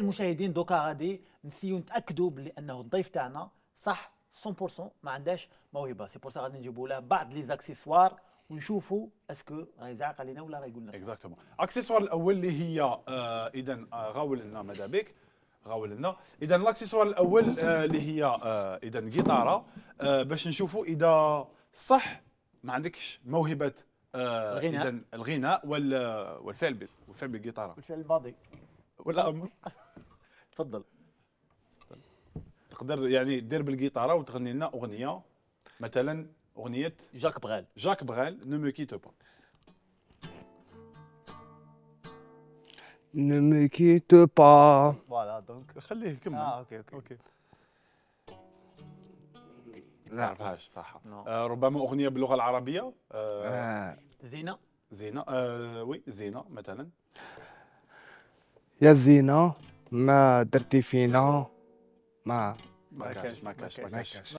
المشاهدين دوكا غادي نسيو نتاكدوا بلي انه الضيف تاعنا صح 100% ما عندهاش موهبه سي بور سا غادي نجيبوا له بعض لي زاكسيسوار ونشوفوا اسكو راه يزعق علينا ولا راه يقول لنا اكزاكتومون الاكسسوار الاول اللي هي آه اذا آه غاول لنا ماذا بك غاول لنا اذا الاكسسوار الاول آه اللي هي آه اذا جيتاره آه باش نشوفوا اذا صح ما عندكش موهبه آه الغناء اذا الغناء والفعل والفعل بالجيتاره والفعل الماضي ولا تفضل تقدر يعني دير بالقيطاره وتغني لنا اغنيه مثلا اغنيه جاك بغال جاك بغال نو مو كيتو با نو مو كيتو با فوالا دونك خليه يكمل. اه اوكي اوكي. اوكي. لا نعرفهاش صح. آه ربما اغنيه باللغه العربيه. آه آه. زينه. زينه آه وي زينه مثلا. يا زينه ما درتي فينا ما ما كاش ما كاش ما كاش